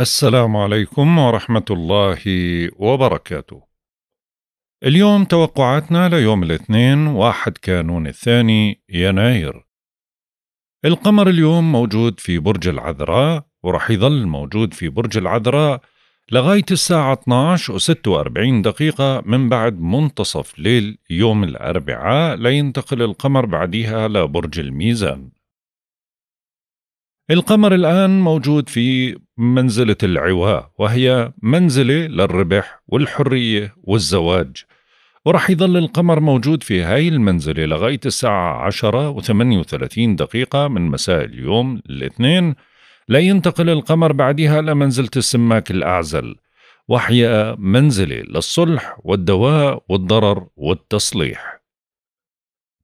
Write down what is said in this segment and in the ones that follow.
السلام عليكم ورحمة الله وبركاته. اليوم توقعاتنا ليوم الاثنين واحد كانون الثاني يناير. القمر اليوم موجود في برج العذراء ورح يظل موجود في برج العذراء لغاية الساعة 12 و 46 دقيقة من بعد منتصف ليل يوم الأربعاء لينتقل القمر بعدها لبرج الميزان. القمر الآن موجود في منزلة العواء وهي منزلة للربح والحرية والزواج ورح يظل القمر موجود في هاي المنزلة لغاية الساعة 10 و 38 دقيقة من مساء اليوم الاثنين لا ينتقل القمر بعدها لمنزلة السماك الأعزل وحيا منزلة للصلح والدواء والضرر والتصليح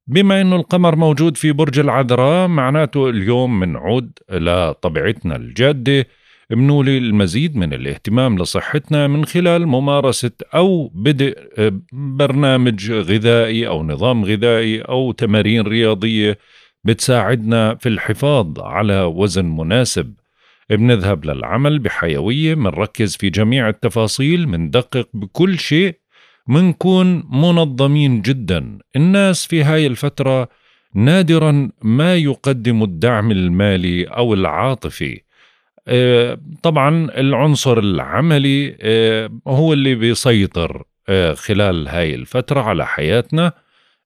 بما انه القمر موجود في برج العذراء معناته اليوم منعود لطبيعتنا الجاده بنولي المزيد من الاهتمام لصحتنا من خلال ممارسة أو بدء آه، برنامج غذائي أو نظام غذائي أو تمارين رياضية بتساعدنا في الحفاظ على وزن مناسب بنذهب للعمل بحيوية منركز في جميع التفاصيل مندقق بكل شيء منكون منظمين جدا الناس في هاي الفترة نادرا ما يقدم الدعم المالي أو العاطفي آه، طبعا العنصر العملي آه، هو اللي بيسيطر آه، خلال هاي الفترة على حياتنا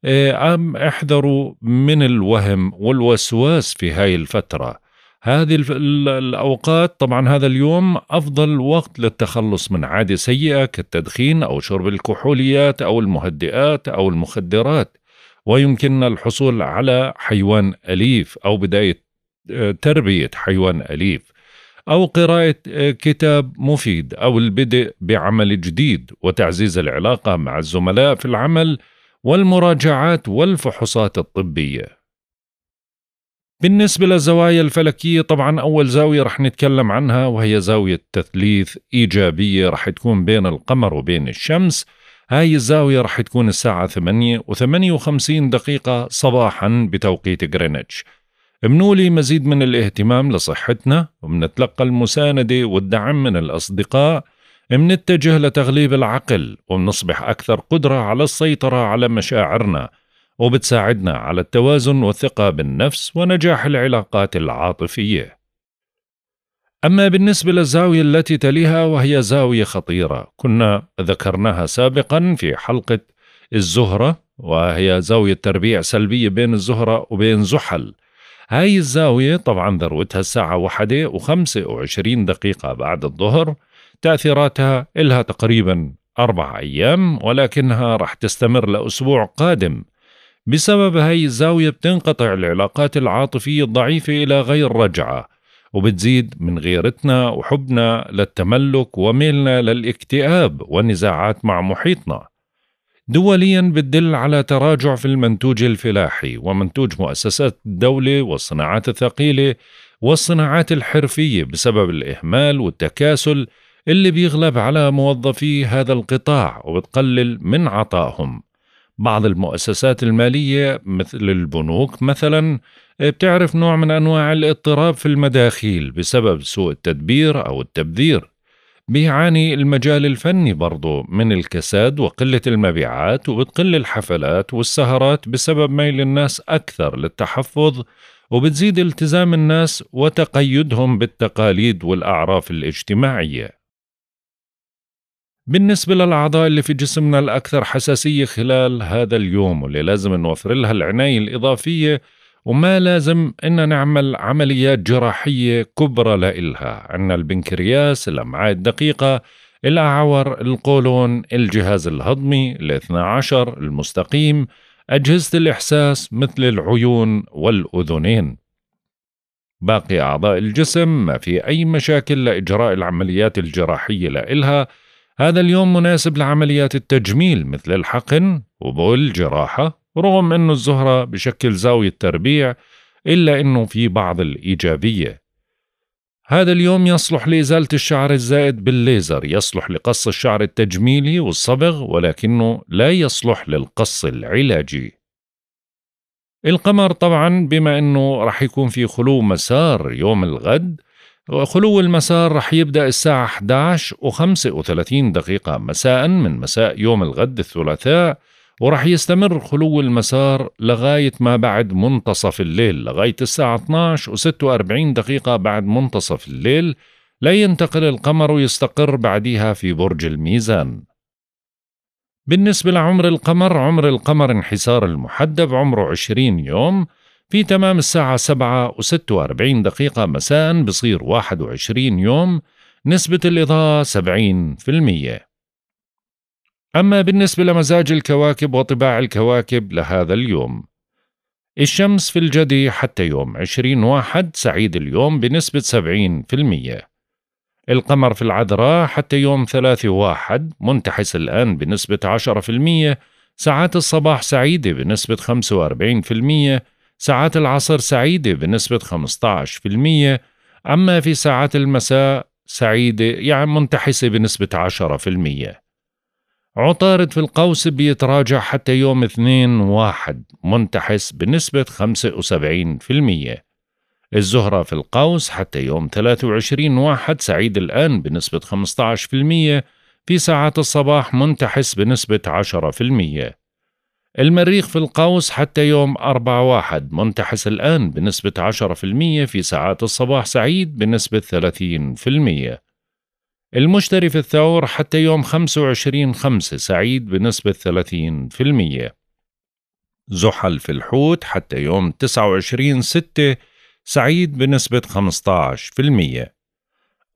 أم احذروا من الوهم والوسواس في هاي الفترة هذه الأوقات طبعا هذا اليوم أفضل وقت للتخلص من عادة سيئة كالتدخين أو شرب الكحوليات أو المهدئات أو المخدرات ويمكننا الحصول على حيوان أليف أو بداية آه، تربية حيوان أليف أو قراءة آه، كتاب مفيد أو البدء بعمل جديد وتعزيز العلاقة مع الزملاء في العمل والمراجعات والفحوصات الطبيه بالنسبة للزوايا الفلكية طبعا أول زاوية رح نتكلم عنها وهي زاوية تثليث إيجابية رح تكون بين القمر وبين الشمس هاي الزاوية رح تكون الساعة 8 و58 دقيقة صباحا بتوقيت غرينتش منولي مزيد من الاهتمام لصحتنا ومنتلقى المساندة والدعم من الأصدقاء منتجه لتغليب العقل ومنصبح أكثر قدرة على السيطرة على مشاعرنا وبتساعدنا على التوازن والثقة بالنفس ونجاح العلاقات العاطفية. أما بالنسبة للزاوية التي تليها وهي زاوية خطيرة، كنا ذكرناها سابقا في حلقة الزهرة وهي زاوية تربيع سلبية بين الزهرة وبين زحل. هاي الزاوية طبعا ذروتها الساعة واحدة وخمسة وعشرين دقيقة بعد الظهر تأثيراتها إلها تقريبا أربع أيام ولكنها رح تستمر لأسبوع قادم بسبب هاي الزاوية بتنقطع العلاقات العاطفية الضعيفة إلى غير رجعة وبتزيد من غيرتنا وحبنا للتملك وميلنا للاكتئاب والنزاعات مع محيطنا دوليا بتدل على تراجع في المنتوج الفلاحي ومنتوج مؤسسات الدولة والصناعات الثقيلة والصناعات الحرفية بسبب الإهمال والتكاسل اللي بيغلب على موظفي هذا القطاع وبتقلل من عطائهم بعض المؤسسات المالية مثل البنوك مثلا بتعرف نوع من أنواع الاضطراب في المداخيل بسبب سوء التدبير أو التبذير بيعاني المجال الفني برضه من الكساد وقلة المبيعات وبتقل الحفلات والسهرات بسبب ميل الناس أكثر للتحفظ وبتزيد التزام الناس وتقيدهم بالتقاليد والأعراف الاجتماعية بالنسبة للأعضاء اللي في جسمنا الأكثر حساسية خلال هذا اليوم واللي لازم نوفر لها العناية الإضافية وما لازم إن نعمل عمليات جراحية كبرى لإلها عندنا البنكرياس الأمعاء الدقيقة الأعور القولون الجهاز الهضمي الاثنى عشر المستقيم أجهزة الإحساس مثل العيون والأذنين باقي أعضاء الجسم ما في أي مشاكل لإجراء العمليات الجراحية لإلها هذا اليوم مناسب لعمليات التجميل مثل الحقن وبول جراحة رغم أنه الزهرة بشكل زاوية تربيع إلا أنه في بعض الإيجابية هذا اليوم يصلح لإزالة الشعر الزائد بالليزر يصلح لقص الشعر التجميلي والصبغ ولكنه لا يصلح للقص العلاجي القمر طبعا بما أنه رح يكون في خلو مسار يوم الغد خلو المسار رح يبدأ الساعة 11 و35 دقيقة مساء من مساء يوم الغد الثلاثاء ورح يستمر خلو المسار لغاية ما بعد منتصف الليل لغاية الساعة 12 و46 دقيقة بعد منتصف الليل لا ينتقل القمر ويستقر بعدها في برج الميزان بالنسبة لعمر القمر عمر القمر انحسار المحدب عمره 20 يوم في تمام الساعة 7 و46 دقيقة مساء بصير 21 يوم نسبة الإضاءة 70% أما بالنسبة لمزاج الكواكب وطباع الكواكب لهذا اليوم الشمس في الجدي حتى يوم 20 واحد سعيد اليوم بنسبة 70% القمر في العذراء حتى يوم 3 واحد منتحس الآن بنسبة 10% ساعات الصباح سعيدة بنسبة 45% ساعات العصر سعيدة بنسبة 15% أما في ساعات المساء سعيدة يعني منتحسة بنسبة 10% عطارد في القوس بيتراجع حتى يوم 2 واحد منتحس بنسبة 75% الزهرة في القوس حتى يوم 23 واحد سعيد الآن بنسبة 15% في ساعات الصباح منتحس بنسبة 10% المريخ في القوس حتى يوم 4 واحد منتحس الآن بنسبة 10% في ساعات الصباح سعيد بنسبة 30% المشتري في الثور حتى يوم 25 خمسة سعيد بنسبة 30% زحل في الحوت حتى يوم 29 ستة سعيد بنسبة 15%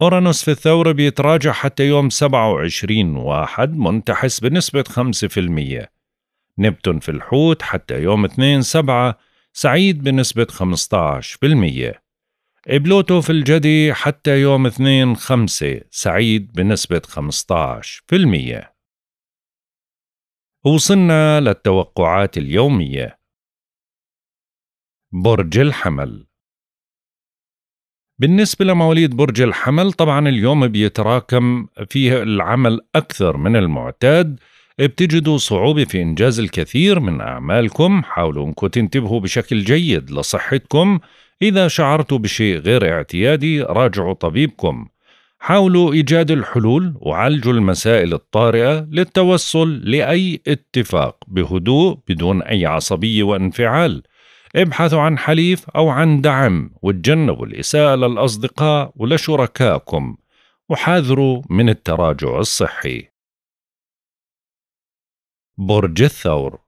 أورانوس في الثور بيتراجع حتى يوم 27 واحد منتحس بنسبة 5% نبتون في الحوت حتى يوم 2 سبعة سعيد بنسبة 15% بلوتو في الجدي حتى يوم 2 خمسة سعيد بنسبة 15% وصلنا للتوقعات اليومية برج الحمل بالنسبة لمواليد برج الحمل طبعا اليوم بيتراكم فيه العمل أكثر من المعتاد بتجدوا صعوبة في إنجاز الكثير من أعمالكم حاولوا أنكم تنتبهوا بشكل جيد لصحتكم إذا شعرتوا بشيء غير اعتيادي راجعوا طبيبكم حاولوا إيجاد الحلول وعالجوا المسائل الطارئة للتوصل لأي اتفاق بهدوء بدون أي عصبية وانفعال ابحثوا عن حليف أو عن دعم وتجنبوا الإساءة للأصدقاء ولشركائكم وحاذروا من التراجع الصحي برج الثور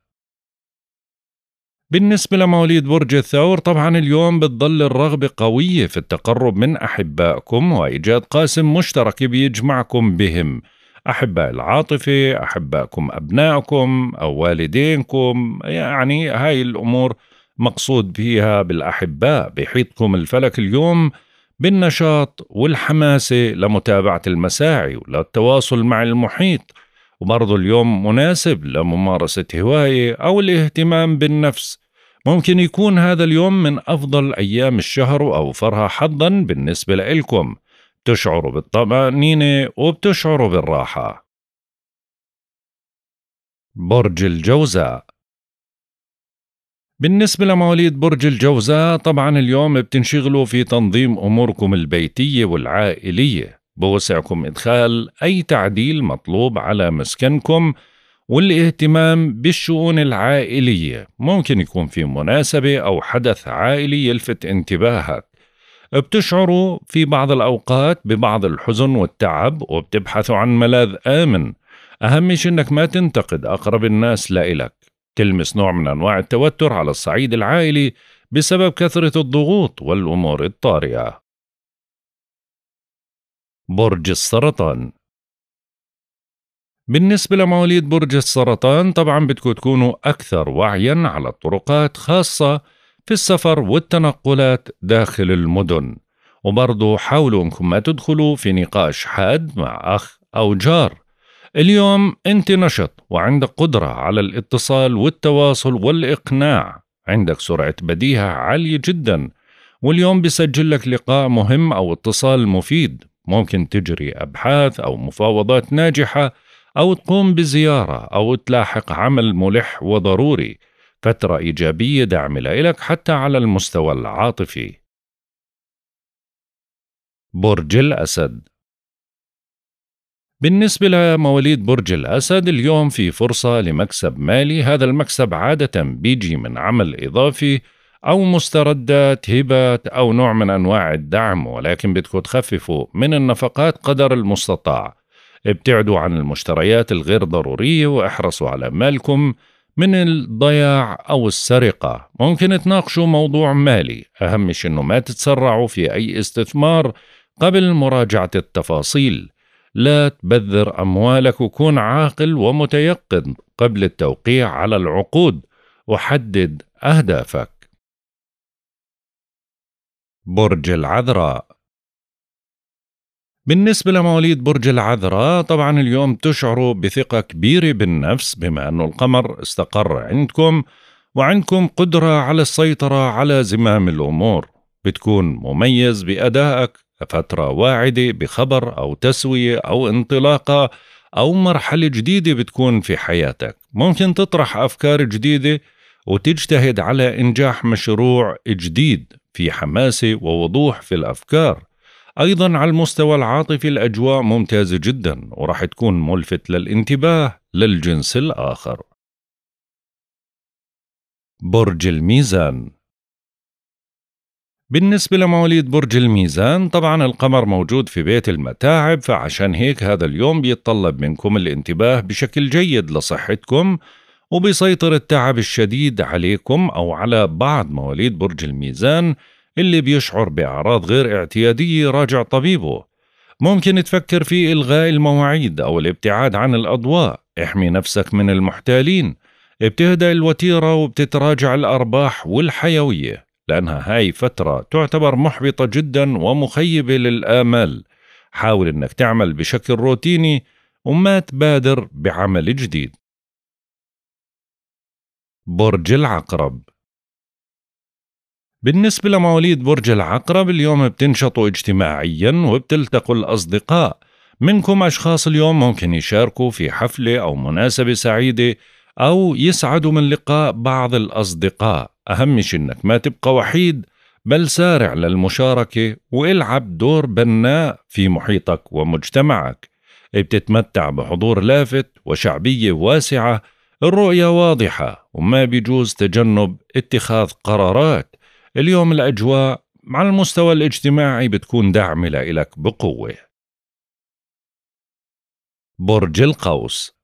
بالنسبة لمواليد برج الثور طبعا اليوم بتضل الرغبة قوية في التقرب من أحبائكم وإيجاد قاسم مشترك بيجمعكم بهم أحباء العاطفة أحبائكم أبنائكم أو والدينكم يعني هاي الأمور مقصود فيها بالأحباء بيحيطكم الفلك اليوم بالنشاط والحماسة لمتابعة المساعي وللتواصل مع المحيط وبرضه اليوم مناسب لممارسة هواية أو الاهتمام بالنفس ممكن يكون هذا اليوم من أفضل أيام الشهر وأوفرها حظا بالنسبة لإلكم بتشعروا بالطمأنينة وبتشعروا بالراحة برج الجوزاء بالنسبة لمواليد برج الجوزاء طبعا اليوم بتنشغلوا في تنظيم أموركم البيتية والعائلية بوسعكم إدخال أي تعديل مطلوب على مسكنكم والاهتمام بالشؤون العائلية ممكن يكون في مناسبة أو حدث عائلي يلفت انتباهك بتشعروا في بعض الأوقات ببعض الحزن والتعب وبتبحثوا عن ملاذ آمن أهم شيء إنك ما تنتقد أقرب الناس لإلك تلمس نوع من أنواع التوتر على الصعيد العائلي بسبب كثرة الضغوط والأمور الطارئة برج السرطان بالنسبة لمواليد برج السرطان طبعا بدكم تكونوا أكثر وعيا على الطرقات خاصة في السفر والتنقلات داخل المدن وبرضو حاولوا انكم ما تدخلوا في نقاش حاد مع أخ أو جار اليوم أنت نشط وعندك قدرة على الاتصال والتواصل والإقناع عندك سرعة بديهة عالية جدا واليوم بسجل لك لقاء مهم أو اتصال مفيد ممكن تجري أبحاث أو مفاوضات ناجحة أو تقوم بزيارة أو تلاحق عمل ملح وضروري فترة إيجابية داعمة لك حتى على المستوى العاطفي برج الأسد بالنسبة لمواليد برج الأسد اليوم في فرصة لمكسب مالي هذا المكسب عادة بيجي من عمل إضافي أو مستردات هبات أو نوع من أنواع الدعم ولكن بدكم تخففوا من النفقات قدر المستطاع ابتعدوا عن المشتريات الغير ضرورية واحرصوا على مالكم من الضياع أو السرقة ممكن تناقشوا موضوع مالي أهم شيء أنه ما تتسرعوا في أي استثمار قبل مراجعة التفاصيل لا تبذر أموالك وكن عاقل ومتيقن قبل التوقيع على العقود وحدد أهدافك برج العذراء بالنسبة لمواليد برج العذراء طبعا اليوم تشعروا بثقة كبيرة بالنفس بما أن القمر استقر عندكم وعندكم قدرة على السيطرة على زمام الأمور بتكون مميز بأدائك فترة واعدة بخبر أو تسوية أو انطلاقة أو مرحلة جديدة بتكون في حياتك ممكن تطرح أفكار جديدة وتجتهد على إنجاح مشروع جديد في حماسه ووضوح في الافكار ايضا على المستوى العاطفي الاجواء ممتازه جدا وراح تكون ملفت للانتباه للجنس الاخر برج الميزان بالنسبة لمواليد برج الميزان طبعا القمر موجود في بيت المتاعب فعشان هيك هذا اليوم بيتطلب منكم الانتباه بشكل جيد لصحتكم وبيسيطر التعب الشديد عليكم أو على بعض مواليد برج الميزان اللي بيشعر بأعراض غير اعتيادية راجع طبيبه ممكن تفكر في إلغاء المواعيد أو الابتعاد عن الأضواء احمي نفسك من المحتالين بتهدأ الوتيرة وبتتراجع الأرباح والحيوية لأنها هاي فترة تعتبر محبطة جدا ومخيبة للآمال حاول أنك تعمل بشكل روتيني وما تبادر بعمل جديد برج العقرب بالنسبة لمواليد برج العقرب اليوم بتنشطوا اجتماعيا وبتلتقوا الأصدقاء منكم أشخاص اليوم ممكن يشاركوا في حفلة أو مناسبة سعيدة أو يسعدوا من لقاء بعض الأصدقاء أهم شيء إنك ما تبقى وحيد بل سارع للمشاركة والعب دور بناء في محيطك ومجتمعك بتتمتع بحضور لافت وشعبية واسعة الرؤية واضحة وما بيجوز تجنب اتخاذ قرارات اليوم الأجواء على المستوى الاجتماعي بتكون داعمة لإلك بقوة برج القوس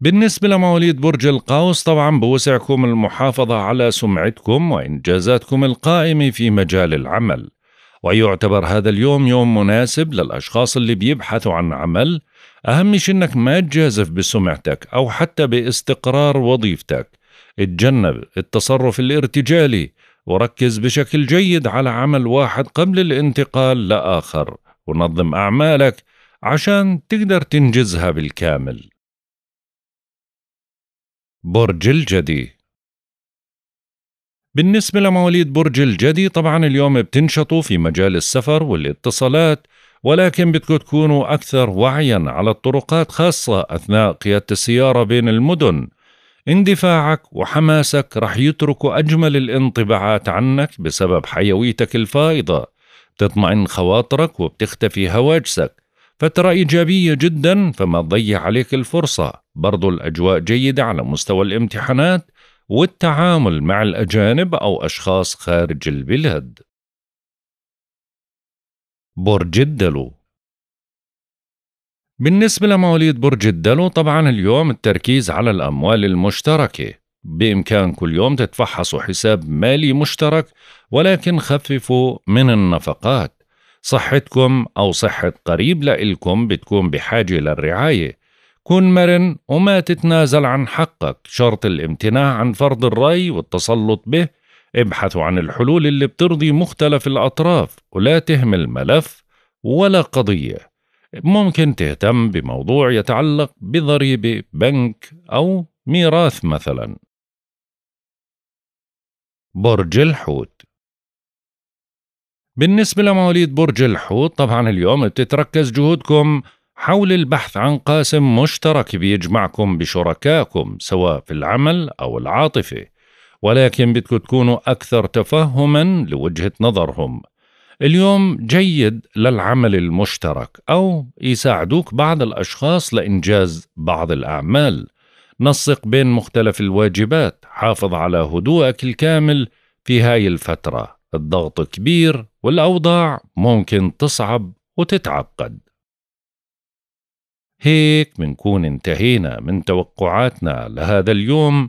بالنسبة لمواليد برج القوس طبعا بوسعكم المحافظة على سمعتكم وإنجازاتكم القائمة في مجال العمل ويعتبر هذا اليوم يوم مناسب للأشخاص اللي بيبحثوا عن عمل أهم شيء إنك ما تجازف بسمعتك أو حتى باستقرار وظيفتك اتجنب التصرف الارتجالي وركز بشكل جيد على عمل واحد قبل الانتقال لآخر ونظم أعمالك عشان تقدر تنجزها بالكامل برج الجدي بالنسبة لمواليد برج الجدي طبعا اليوم بتنشطوا في مجال السفر والاتصالات ولكن بدكم تكونوا أكثر وعيا على الطرقات خاصة أثناء قيادة السيارة بين المدن اندفاعك وحماسك رح يتركوا أجمل الانطباعات عنك بسبب حيويتك الفائضة بتطمئن خواطرك وبتختفي هواجسك فترة إيجابية جدا فما تضيع عليك الفرصة برضو الأجواء جيدة على مستوى الامتحانات والتعامل مع الأجانب أو أشخاص خارج البلاد برج الدلو بالنسبة لمواليد برج الدلو طبعا اليوم التركيز على الأموال المشتركة بإمكان كل يوم تتفحصوا حساب مالي مشترك ولكن خففوا من النفقات صحتكم أو صحة قريب لإلكم بتكون بحاجة للرعاية كن مرن وما تتنازل عن حقك شرط الامتناع عن فرض الرأي والتسلط به ابحثوا عن الحلول اللي بترضي مختلف الأطراف ولا تهمل ملف ولا قضية ممكن تهتم بموضوع يتعلق بضريبة بنك أو ميراث مثلا برج الحوت بالنسبة لمواليد برج الحوت طبعا اليوم بتتركز جهودكم حول البحث عن قاسم مشترك بيجمعكم بشركائكم سواء في العمل أو العاطفة ولكن بدكم تكونوا أكثر تفهما لوجهة نظرهم اليوم جيد للعمل المشترك أو يساعدوك بعض الأشخاص لإنجاز بعض الأعمال نسق بين مختلف الواجبات حافظ على هدوءك الكامل في هاي الفترة الضغط كبير والأوضاع ممكن تصعب وتتعقد هيك منكون انتهينا من توقعاتنا لهذا اليوم